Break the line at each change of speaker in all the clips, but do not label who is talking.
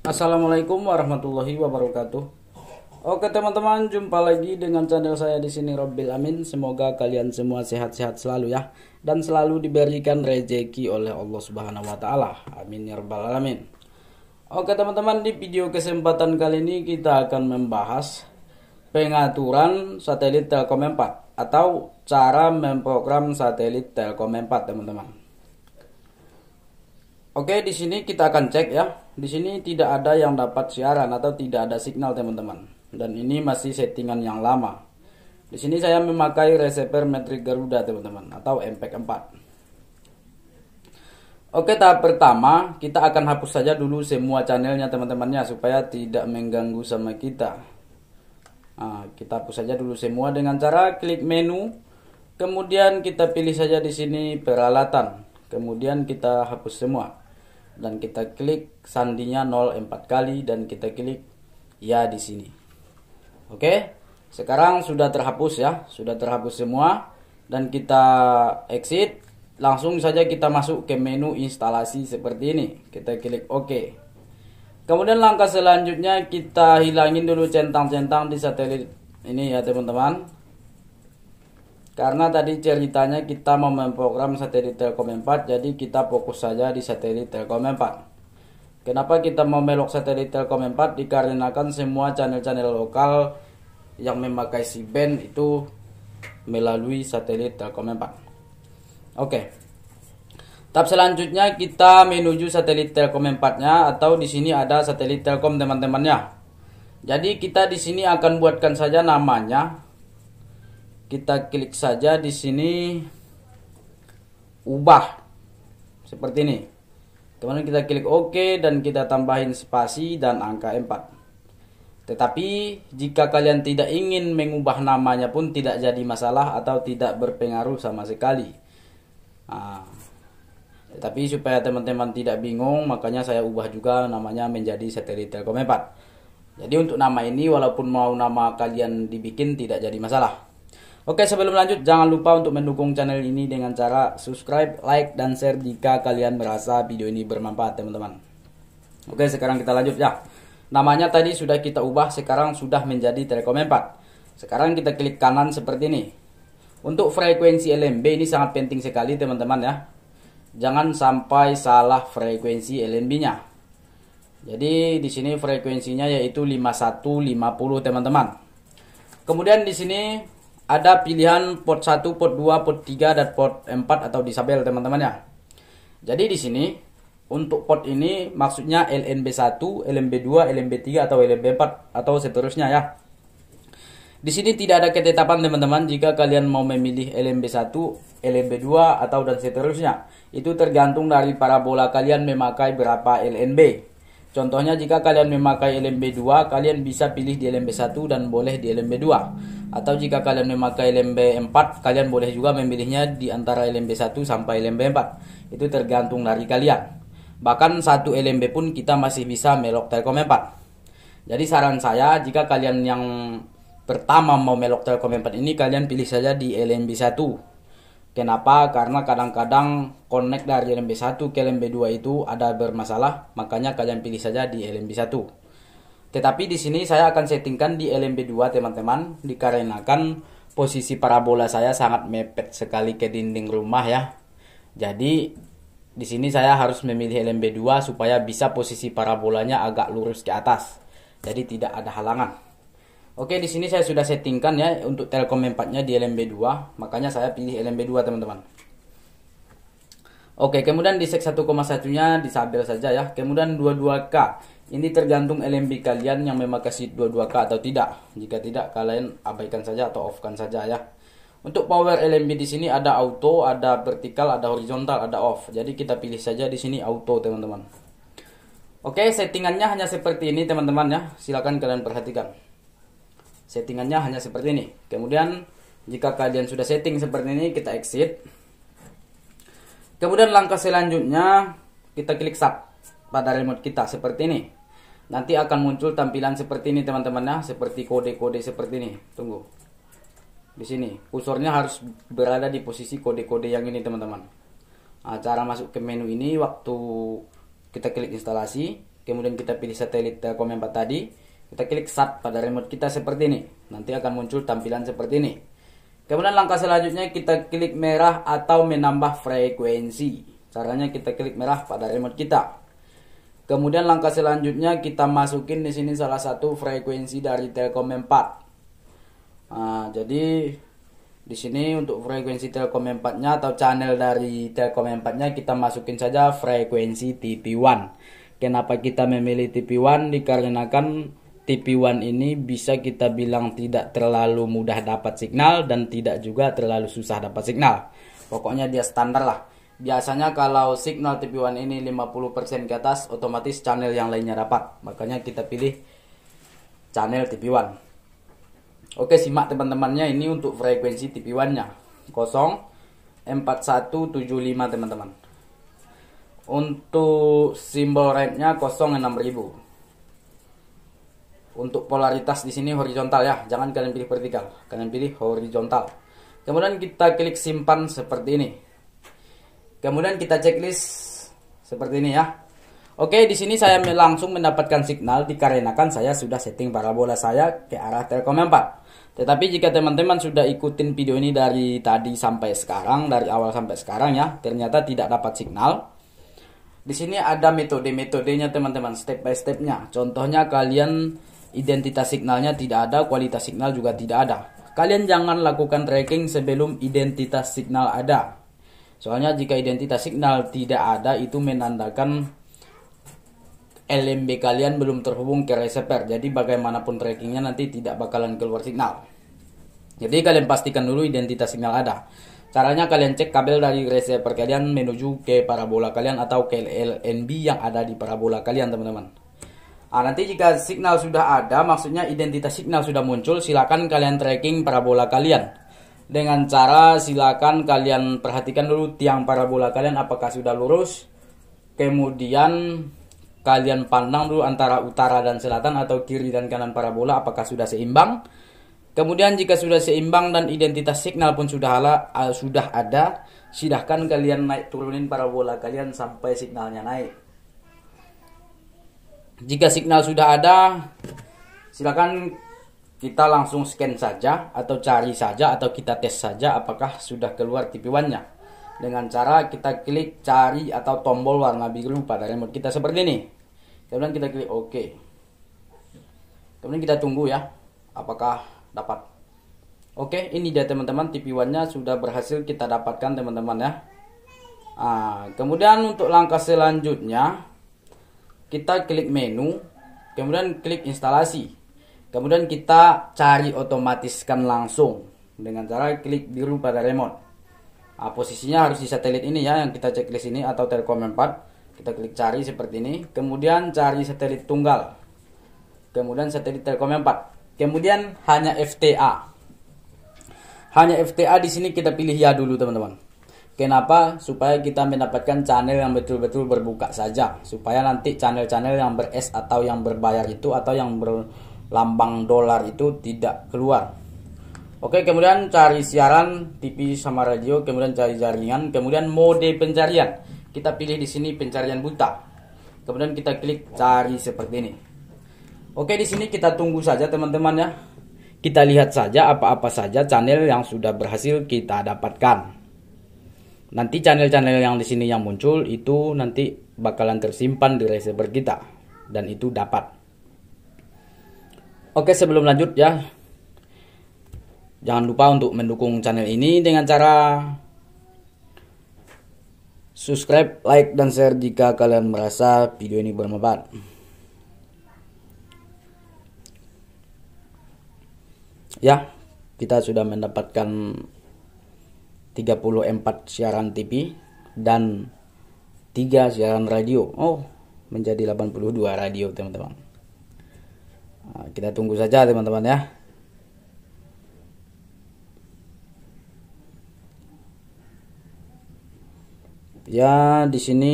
Assalamualaikum warahmatullahi wabarakatuh. Oke teman-teman, jumpa lagi dengan channel saya di sini Robbil Amin. Semoga kalian semua sehat-sehat selalu ya dan selalu diberikan rezeki oleh Allah Subhanahu wa taala. Amin ya rabbal alamin. Oke teman-teman, di video kesempatan kali ini kita akan membahas pengaturan satelit Telkom 4 atau cara memprogram satelit Telkom 4 teman-teman. Oke, di sini kita akan cek ya di sini tidak ada yang dapat siaran atau tidak ada signal teman-teman. Dan ini masih settingan yang lama. Di sini saya memakai receiver metrik Garuda teman-teman atau mp 4. Oke tahap pertama kita akan hapus saja dulu semua channelnya teman-temannya supaya tidak mengganggu sama kita. Nah, kita hapus saja dulu semua dengan cara klik menu, kemudian kita pilih saja di sini peralatan, kemudian kita hapus semua dan kita klik sandinya 04 kali dan kita klik ya di sini. Oke. Sekarang sudah terhapus ya, sudah terhapus semua dan kita exit. Langsung saja kita masuk ke menu instalasi seperti ini. Kita klik OK. Kemudian langkah selanjutnya kita hilangin dulu centang-centang di satelit ini ya teman-teman karena tadi ceritanya kita mau memprogram satelit Telkom 4, jadi kita fokus saja di satelit Telkom 4. Kenapa kita mau melok satelit Telkom 4? Dikarenakan semua channel-channel lokal yang memakai si band itu melalui satelit Telkom 4. Oke. Okay. Tab selanjutnya kita menuju satelit Telkom 4-nya atau di sini ada satelit Telkom teman-temannya. Jadi kita di sini akan buatkan saja namanya kita klik saja di sini ubah seperti ini kemudian kita klik OK dan kita tambahin spasi dan angka 4 tetapi jika kalian tidak ingin mengubah namanya pun tidak jadi masalah atau tidak berpengaruh sama sekali nah, tapi supaya teman-teman tidak bingung makanya saya ubah juga namanya menjadi satelit Telkom 4 jadi untuk nama ini walaupun mau nama kalian dibikin tidak jadi masalah Oke sebelum lanjut jangan lupa untuk mendukung channel ini dengan cara subscribe, like, dan share jika kalian merasa video ini bermanfaat teman-teman Oke sekarang kita lanjut ya Namanya tadi sudah kita ubah sekarang sudah menjadi Telekom 4 Sekarang kita klik kanan seperti ini Untuk frekuensi lnb ini sangat penting sekali teman-teman ya Jangan sampai salah frekuensi lnb nya Jadi di sini frekuensinya yaitu 5150 teman-teman Kemudian di sini ada pilihan port 1, port 2, port 3 dan port 4 atau disable teman-teman ya. Jadi di sini untuk port ini maksudnya LNB1, LNB2, LNB3 atau LNB4 atau seterusnya ya. Di sini tidak ada ketetapan teman-teman jika kalian mau memilih lnb 1 lnb 2 atau dan seterusnya. Itu tergantung dari parabola kalian memakai berapa LNB. Contohnya jika kalian memakai LMB2, kalian bisa pilih di LMB1 dan boleh di LMB2 atau jika kalian memakai LMB 4 kalian boleh juga memilihnya di antara LMB 1 sampai LMB 4 itu tergantung dari kalian bahkan satu LMB pun kita masih bisa melok Telkom 4 jadi saran saya jika kalian yang pertama mau melok Telkom 4 ini kalian pilih saja di LMB 1 kenapa karena kadang-kadang connect dari LMB 1 ke LMB 2 itu ada bermasalah makanya kalian pilih saja di LMB 1 tetapi di sini saya akan settingkan di LMB2 teman-teman dikarenakan posisi parabola saya sangat mepet sekali ke dinding rumah ya. Jadi di sini saya harus memilih LMB2 supaya bisa posisi parabolanya agak lurus ke atas. Jadi tidak ada halangan. Oke, di sini saya sudah settingkan ya untuk Telkom 4-nya di LMB2, makanya saya pilih LMB2 teman-teman. Oke, kemudian di sek 1,1-nya disabel saja ya. Kemudian 22K ini tergantung LMB kalian yang memang kasih 22K atau tidak. Jika tidak, kalian abaikan saja atau offkan saja ya. Untuk power LMB di sini ada auto, ada vertikal, ada horizontal, ada off. Jadi kita pilih saja di sini auto, teman-teman. Oke, settingannya hanya seperti ini, teman-teman ya. Silakan kalian perhatikan. Settingannya hanya seperti ini. Kemudian jika kalian sudah setting seperti ini, kita exit. Kemudian langkah selanjutnya kita klik sub pada remote kita seperti ini. Nanti akan muncul tampilan seperti ini teman-teman ya, seperti kode-kode seperti ini. Tunggu. Di sini, kursornya harus berada di posisi kode-kode yang ini teman-teman. Nah, cara masuk ke menu ini waktu kita klik instalasi, kemudian kita pilih satelit Telkom 4 tadi, kita klik start pada remote kita seperti ini. Nanti akan muncul tampilan seperti ini. Kemudian langkah selanjutnya kita klik merah atau menambah frekuensi. Caranya kita klik merah pada remote kita. Kemudian langkah selanjutnya kita masukin di sini salah satu frekuensi dari Telkom 4. Nah, jadi di sini untuk frekuensi Telkom 4-nya atau channel dari Telkom 4-nya kita masukin saja frekuensi TP1. Kenapa kita memilih TP1? Dikarenakan TP1 ini bisa kita bilang tidak terlalu mudah dapat signal dan tidak juga terlalu susah dapat signal. Pokoknya dia standar lah Biasanya kalau signal TV 1 ini 50% ke atas, otomatis channel yang lainnya dapat. Makanya kita pilih channel TV 1 Oke, simak teman-temannya ini untuk frekuensi TV 1 nya 4175 teman-teman. Untuk simbol rate-nya 06000. Untuk polaritas di sini horizontal ya, jangan kalian pilih vertikal, kalian pilih horizontal. Kemudian kita klik simpan seperti ini. Kemudian kita checklist seperti ini ya. Oke, di sini saya langsung mendapatkan signal dikarenakan saya sudah setting parabola saya ke arah Telkom 4. Tetapi jika teman-teman sudah ikutin video ini dari tadi sampai sekarang, dari awal sampai sekarang ya, ternyata tidak dapat signal. Di sini ada metode-metodenya teman-teman, step by stepnya. Contohnya kalian identitas signalnya tidak ada, kualitas signal juga tidak ada. Kalian jangan lakukan tracking sebelum identitas signal ada Soalnya jika identitas signal tidak ada itu menandakan LMB kalian belum terhubung ke receiver. Jadi bagaimanapun trackingnya nanti tidak bakalan keluar signal. Jadi kalian pastikan dulu identitas signal ada. Caranya kalian cek kabel dari receiver kalian menuju ke parabola kalian atau ke LNB yang ada di parabola kalian teman-teman. Nah, nanti jika signal sudah ada, maksudnya identitas signal sudah muncul, silakan kalian tracking parabola kalian dengan cara silakan kalian perhatikan dulu tiang parabola kalian apakah sudah lurus kemudian kalian pandang dulu antara utara dan selatan atau kiri dan kanan parabola apakah sudah seimbang kemudian jika sudah seimbang dan identitas signal pun sudah ala, sudah ada silahkan kalian naik turunin parabola kalian sampai signalnya naik jika signal sudah ada silakan kita langsung scan saja atau cari saja atau kita tes saja apakah sudah keluar TV One-nya. dengan cara kita klik cari atau tombol warna biru pada remote kita seperti ini kemudian kita klik OK kemudian kita tunggu ya apakah dapat Oke ini dia teman-teman TV One-nya sudah berhasil kita dapatkan teman-teman ya nah, kemudian untuk langkah selanjutnya kita klik menu kemudian klik instalasi Kemudian kita cari otomatiskan langsung dengan cara klik biru pada remote. Nah, posisinya harus di satelit ini ya yang kita checklist ini atau Telkom 4. Kita klik cari seperti ini. Kemudian cari satelit tunggal. Kemudian satelit Telkom 4. Kemudian hanya FTA. Hanya FTA di sini kita pilih ya dulu teman-teman. Kenapa? Supaya kita mendapatkan channel yang betul-betul berbuka saja. Supaya nanti channel-channel yang ber-S atau yang berbayar itu atau yang ber lambang dolar itu tidak keluar. Oke, kemudian cari siaran TV sama radio, kemudian cari jaringan, kemudian mode pencarian. Kita pilih di sini pencarian buta. Kemudian kita klik cari seperti ini. Oke, di sini kita tunggu saja teman-teman ya. Kita lihat saja apa-apa saja channel yang sudah berhasil kita dapatkan. Nanti channel-channel yang di sini yang muncul itu nanti bakalan tersimpan di receiver kita dan itu dapat. Oke sebelum lanjut ya Jangan lupa untuk mendukung channel ini dengan cara Subscribe, like, dan share jika kalian merasa video ini bermanfaat Ya, kita sudah mendapatkan 34 siaran TV dan 3 siaran radio Oh, menjadi 82 radio teman-teman Nah, kita tunggu saja teman-teman ya. Ya, di sini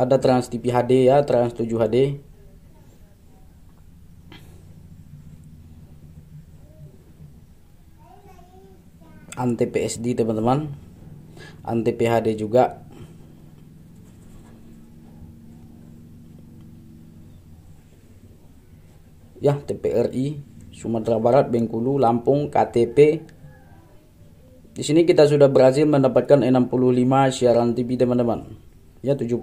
ada Trans TV HD ya, Trans 7 HD. Anti PSD teman-teman. Anti PHD juga ya TPRI Sumatera Barat, Bengkulu, Lampung, KTP. Di sini kita sudah berhasil mendapatkan 65 siaran TV teman-teman. Ya 76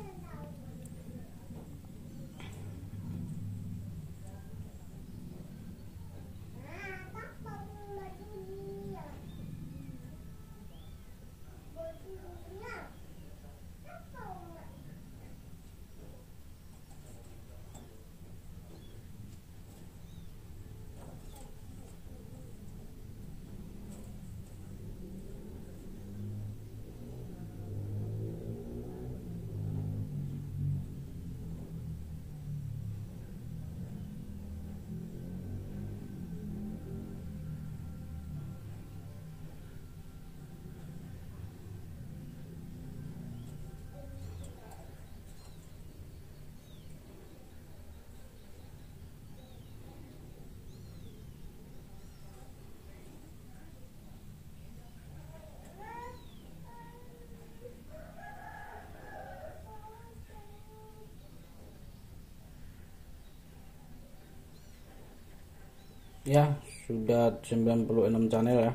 ya sudah 96 channel ya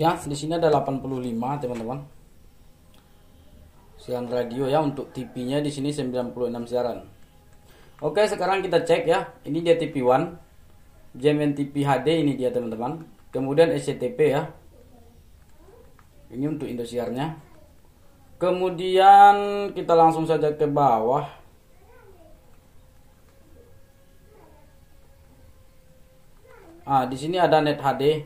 ya di sini ada 85 teman-teman siaran radio ya untuk TV-nya di sini 96 siaran oke sekarang kita cek ya ini dia TV One JMN TV HD ini dia teman-teman kemudian SCTP ya ini untuk indosiarnya kemudian kita langsung saja ke bawah ah di sini ada net HD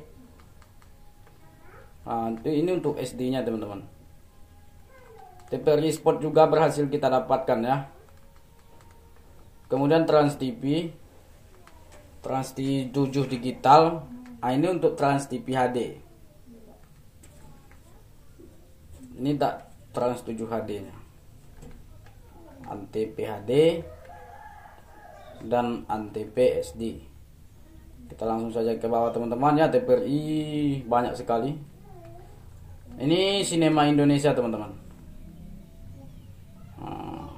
ah, ini untuk SD nya teman-teman TPRI Sport juga berhasil kita dapatkan ya kemudian Trans TV Trans TV 7 digital Ah, ini untuk Trans TV HD ini tak trans 7 HD nya anti PHD dan anti PSD kita langsung saja ke bawah teman-teman ya TPRI banyak sekali ini sinema Indonesia teman-teman ah.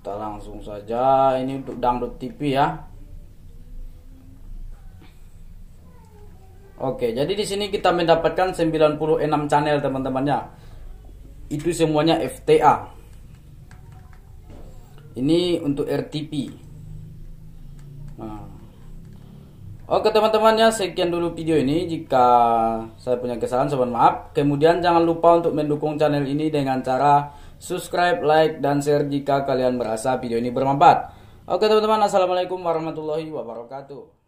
kita langsung saja ini untuk dangdut TV ya Oke, jadi di sini kita mendapatkan 96 channel teman-temannya. Itu semuanya FTA. Ini untuk RTP. Nah. Oke teman-temannya, sekian dulu video ini. Jika saya punya kesalahan, mohon maaf. Kemudian jangan lupa untuk mendukung channel ini dengan cara subscribe, like, dan share jika kalian merasa video ini bermanfaat. Oke teman-teman, Assalamualaikum warahmatullahi wabarakatuh.